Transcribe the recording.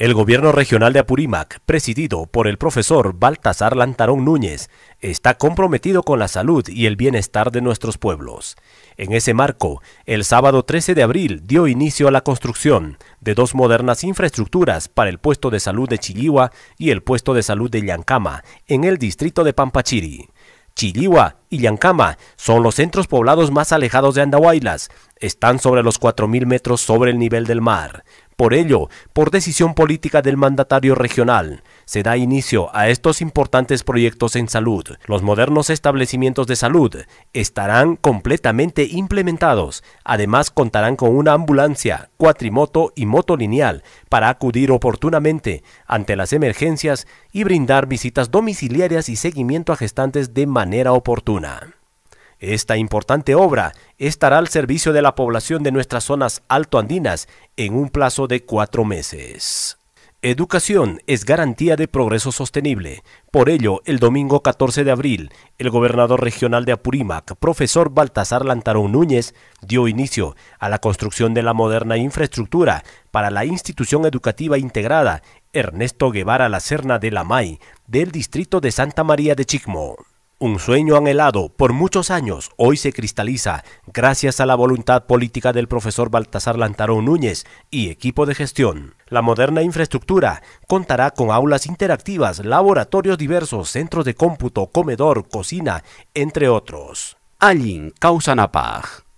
El gobierno regional de Apurímac, presidido por el profesor Baltasar Lantarón Núñez, está comprometido con la salud y el bienestar de nuestros pueblos. En ese marco, el sábado 13 de abril dio inicio a la construcción de dos modernas infraestructuras para el puesto de salud de Chilliwa y el puesto de salud de Llancama, en el distrito de Pampachiri. Chilliwa y Llancama son los centros poblados más alejados de Andahuaylas. Están sobre los 4.000 metros sobre el nivel del mar. Por ello, por decisión política del mandatario regional, se da inicio a estos importantes proyectos en salud. Los modernos establecimientos de salud estarán completamente implementados. Además, contarán con una ambulancia, cuatrimoto y moto lineal para acudir oportunamente ante las emergencias y brindar visitas domiciliarias y seguimiento a gestantes de manera oportuna. Esta importante obra estará al servicio de la población de nuestras zonas altoandinas en un plazo de cuatro meses. Educación es garantía de progreso sostenible. Por ello, el domingo 14 de abril, el gobernador regional de Apurímac, profesor Baltasar Lantarón Núñez, dio inicio a la construcción de la moderna infraestructura para la institución educativa integrada Ernesto Guevara La Serna de la del distrito de Santa María de Chicmo. Un sueño anhelado por muchos años hoy se cristaliza gracias a la voluntad política del profesor Baltasar Lantarón Núñez y equipo de gestión. La moderna infraestructura contará con aulas interactivas, laboratorios diversos, centros de cómputo, comedor, cocina, entre otros. Allin Causanapaj.